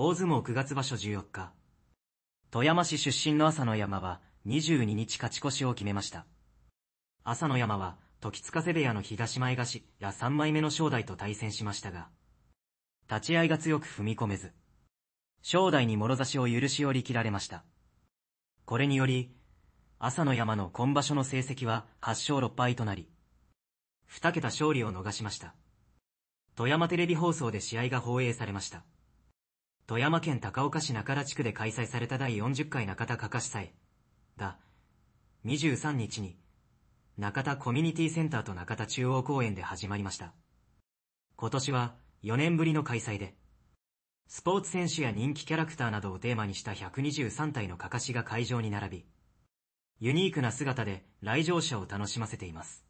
大相撲9月場所14日。富山市出身の朝の山は22日勝ち越しを決めました。朝の山は時津風部屋の東前頭や3枚目の正代と対戦しましたが、立ち合いが強く踏み込めず、正代に諸差しを許し折り切られました。これにより、朝の山の今場所の成績は8勝6敗となり、2桁勝利を逃しました。富山テレビ放送で試合が放映されました。富山県高岡市中田地区で開催された第40回中田かかし祭が、23日に、中田コミュニティセンターと中田中央公園で始まりました。今年は4年ぶりの開催で、スポーツ選手や人気キャラクターなどをテーマにした123体のかかしが会場に並び、ユニークな姿で来場者を楽しませています。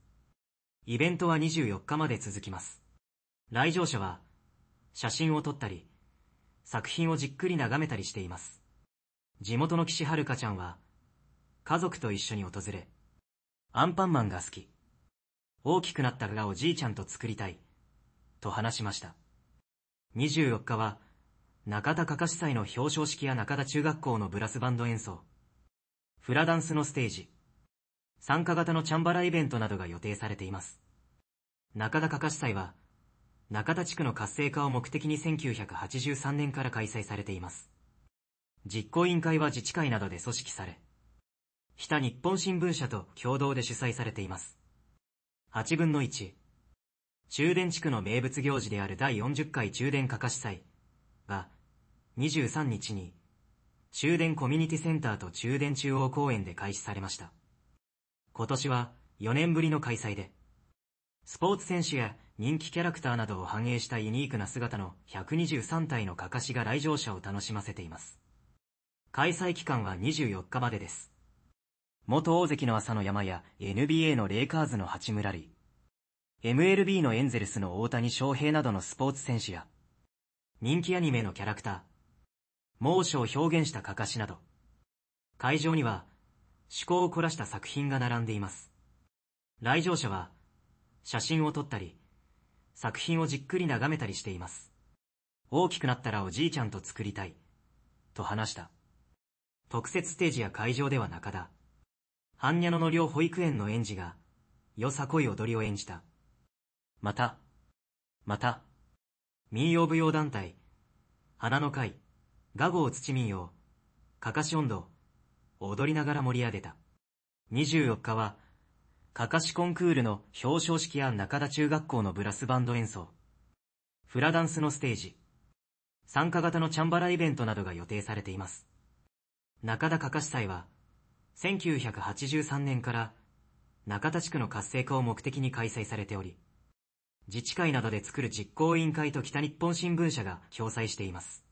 イベントは24日まで続きます。来場者は、写真を撮ったり、作品をじっくり眺めたりしています。地元の岸遥ちゃんは、家族と一緒に訪れ、アンパンマンが好き。大きくなったがおじいちゃんと作りたい。と話しました。24日は、中田かかし祭の表彰式や中田中学校のブラスバンド演奏、フラダンスのステージ、参加型のチャンバライベントなどが予定されています。中田かかし祭は、中田地区の活性化を目的に1983年から開催されています。実行委員会は自治会などで組織され、北日本新聞社と共同で主催されています。8分の1。中電地区の名物行事である第40回中電かかし祭は、23日に中電コミュニティセンターと中電中央公園で開始されました。今年は4年ぶりの開催で、スポーツ選手や人気キャラクターなどを反映したユニークな姿の123体のかかしが来場者を楽しませています。開催期間は24日までです。元大関の朝の山や NBA のレイカーズの八村り。MLB のエンゼルスの大谷翔平などのスポーツ選手や、人気アニメのキャラクター、猛暑を表現したかかしなど、会場には趣向を凝らした作品が並んでいます。来場者は、写真を撮ったり、作品をじっくり眺めたりしています。大きくなったらおじいちゃんと作りたい。と話した。特設ステージや会場では中田。半若ノの両保育園の園児が、よさこい踊りを演じた。また、また、民謡舞踊団体、花の会、画号土民謡、かかし音頭、踊りながら盛り上げた。24日は、かかしコンクールの表彰式や中田中学校のブラスバンド演奏、フラダンスのステージ、参加型のチャンバライベントなどが予定されています。中田かかし祭は、1983年から中田地区の活性化を目的に開催されており、自治会などで作る実行委員会と北日本新聞社が共催しています。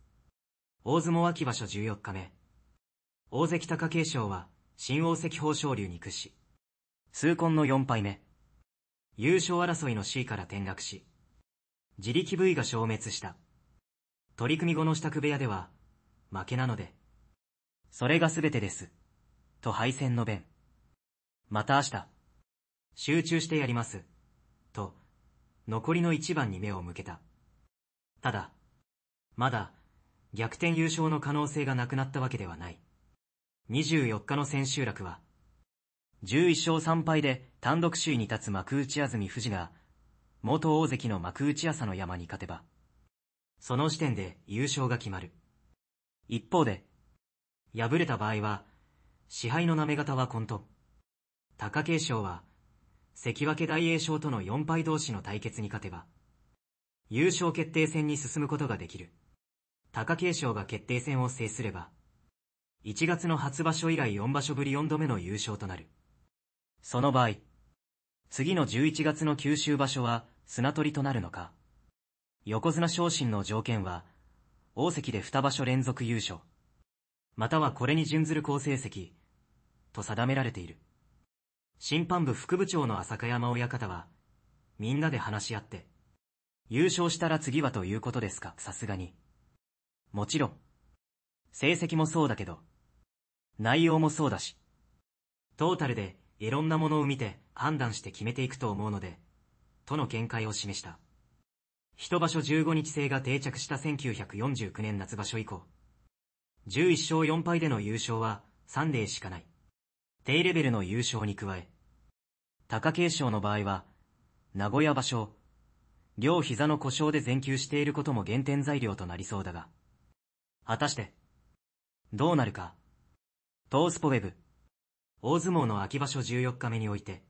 大相撲秋場所14日目、大関貴景勝は新大関豊昇龍に屈し、痛恨の4敗目。優勝争いの C から転落し、自力部位が消滅した。取り組み後の支度部屋では、負けなので、それが全てです。と敗戦の弁。また明日、集中してやります。と、残りの一番に目を向けた。ただ、まだ、逆転優勝の可能性がなくなったわけではない。24日の千秋楽は、11勝3敗で単独首位に立つ幕内安住富士が、元大関の幕内朝の山に勝てば、その時点で優勝が決まる。一方で、敗れた場合は、支配の舐め方は混沌。貴景勝は、関脇大栄翔との4敗同士の対決に勝てば、優勝決定戦に進むことができる。貴景勝が決定戦を制すれば、1月の初場所以来4場所ぶり4度目の優勝となる。その場合、次の11月の九州場所は砂取りとなるのか。横綱昇進の条件は、大関で二場所連続優勝、またはこれに準ずる好成績、と定められている。審判部副部長の浅香山親方は、みんなで話し合って、優勝したら次はということですか、さすがに。もちろん、成績もそうだけど、内容もそうだし、トータルでいろんなものを見て判断して決めていくと思うので、との見解を示した。一場所15日制が定着した1949年夏場所以降、11勝4敗での優勝は3例しかない。低レベルの優勝に加え、貴景勝の場合は、名古屋場所、両膝の故障で全休していることも原点材料となりそうだが、果たして、どうなるか、トースポウェブ大相撲の秋場所14日目において、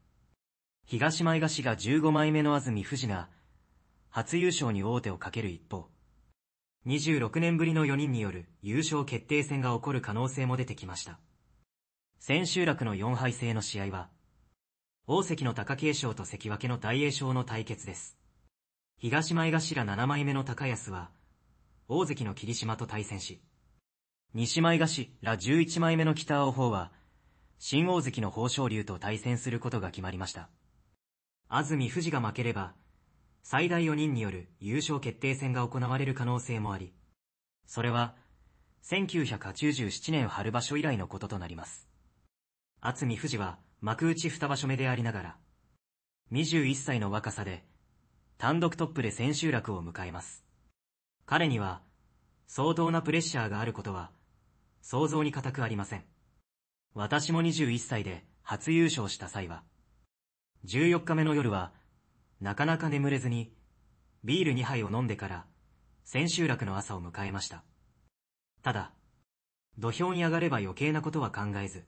東前頭が15枚目の安住富士が、初優勝に王手をかける一方、26年ぶりの4人による優勝決定戦が起こる可能性も出てきました。千秋楽の4敗制の試合は、大関の貴景勝と関脇の大栄翔の対決です。東前頭7枚目の高安は、大関の霧島と対戦し、西前頭ら11枚目の北青鵬は、新大関の豊昇龍と対戦することが決まりました。安住富士が負ければ、最大4人による優勝決定戦が行われる可能性もあり、それは、1997年春場所以来のこととなります。安住富士は幕内2場所目でありながら、21歳の若さで、単独トップで千秋楽を迎えます。彼には、相当なプレッシャーがあることは、想像に難くありません。私も21歳で初優勝した際は、14日目の夜は、なかなか眠れずに、ビール2杯を飲んでから、千秋楽の朝を迎えました。ただ、土俵に上がれば余計なことは考えず、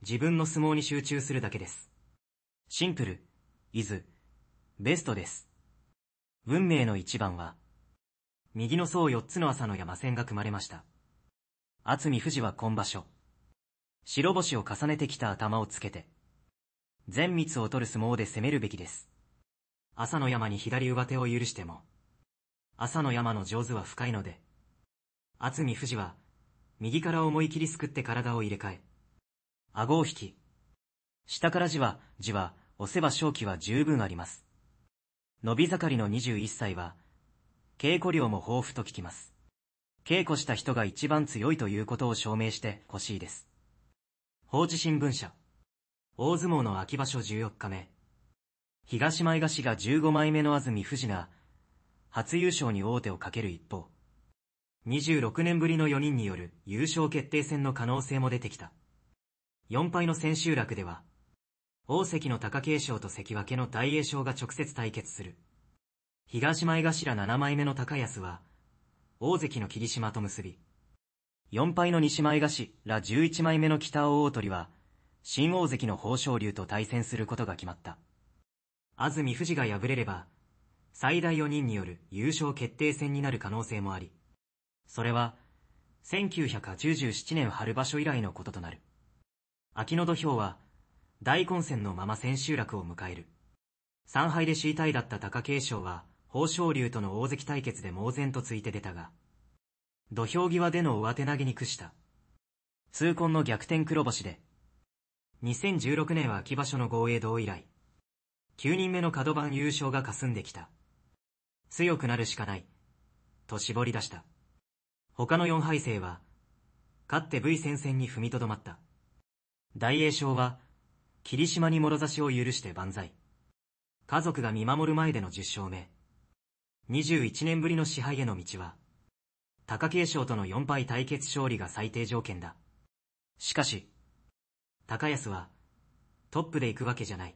自分の相撲に集中するだけです。シンプル、イズ、ベストです。運命の一番は、右の層4つの朝の山線が組まれました。厚み富士は今場所。白星を重ねてきた頭をつけて、全密を取る相撲で攻めるべきです。朝の山に左上手を許しても、朝の山の上手は深いので、厚み富士は、右から思い切りすくって体を入れ替え、顎を引き、下からじわ、じわ、押せば正気は十分あります。伸び盛りの21歳は、稽古量も豊富と聞きます。稽古した人が一番強いということを証明して欲しいです。法治新聞社。大相撲の秋場所14日目。東前頭15枚目の安住富士が、初優勝に王手をかける一方、26年ぶりの4人による優勝決定戦の可能性も出てきた。4敗の千秋楽では、大関の貴景勝と関脇の大栄翔が直接対決する。東前頭7枚目の高安は、大関の霧島と結び、4敗の西前頭ら11枚目の北大鳥は、新大関の豊昇龍と対戦することが決まった。安住富士が敗れれば、最大4人による優勝決定戦になる可能性もあり、それは、1997年春場所以来のこととなる。秋の土俵は、大混戦のまま千秋楽を迎える。3敗でた体だった貴景勝は、豊昇龍との大関対決で猛然とついて出たが、土俵際での上手投げに屈した。痛恨の逆転黒星で、2016年は秋場所の豪栄道以来、9人目の角番優勝が霞んできた。強くなるしかない。と絞り出した。他の4敗勢は、勝って V 戦線に踏みとどまった。大栄翔は、霧島に諸差しを許して万歳。家族が見守る前での10勝目。21年ぶりの支配への道は、貴景勝との4敗対決勝利が最低条件だ。しかし、高安は、トップで行くわけじゃない。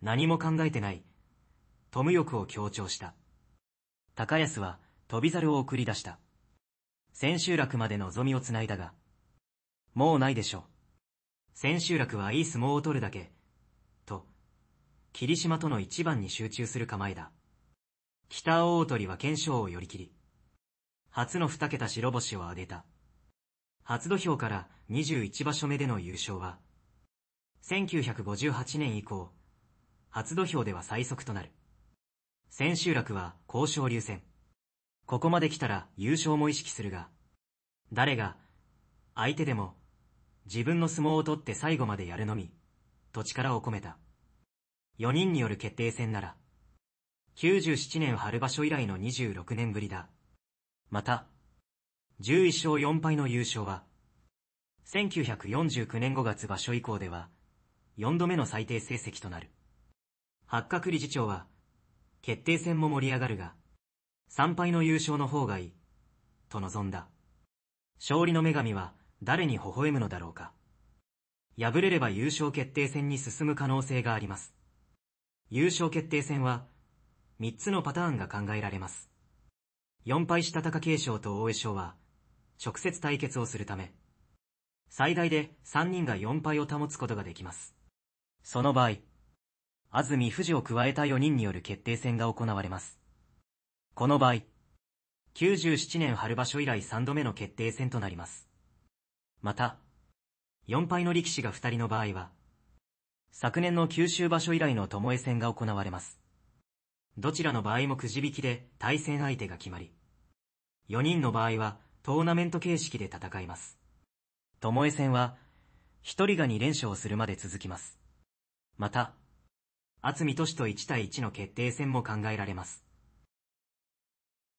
何も考えてない。ム欲を強調した。高安は、飛び猿を送り出した。千秋楽まで望みを繋いだが、もうないでしょう。千秋楽はいい相撲を取るだけ、と、霧島との一番に集中する構えだ。北大鳥は剣勝を寄り切り。初の二桁白星を挙げた。初土俵から21場所目での優勝は、1958年以降、初土俵では最速となる。千秋楽は交渉流戦。ここまで来たら優勝も意識するが、誰が、相手でも、自分の相撲を取って最後までやるのみ、と力を込めた。4人による決定戦なら、97年春場所以来の26年ぶりだ。また、11勝4敗の優勝は、1949年5月場所以降では、4度目の最低成績となる。八角理事長は、決定戦も盛り上がるが、3敗の優勝の方がいい、と望んだ。勝利の女神は誰に微笑むのだろうか。敗れれば優勝決定戦に進む可能性があります。優勝決定戦は、3つのパターンが考えられます。4敗した貴景勝と大江翔は、直接対決をするため、最大で3人が4敗を保つことができます。その場合、安住富士を加えた4人による決定戦が行われます。この場合、97年春場所以来3度目の決定戦となります。また、4敗の力士が2人の場合は、昨年の九州場所以来の巴戦が行われます。どちらの場合もくじ引きで対戦相手が決まり、4人の場合はトーナメント形式で戦います。ともえ戦は、1人が2連勝するまで続きます。また、厚見都市と1対1の決定戦も考えられます。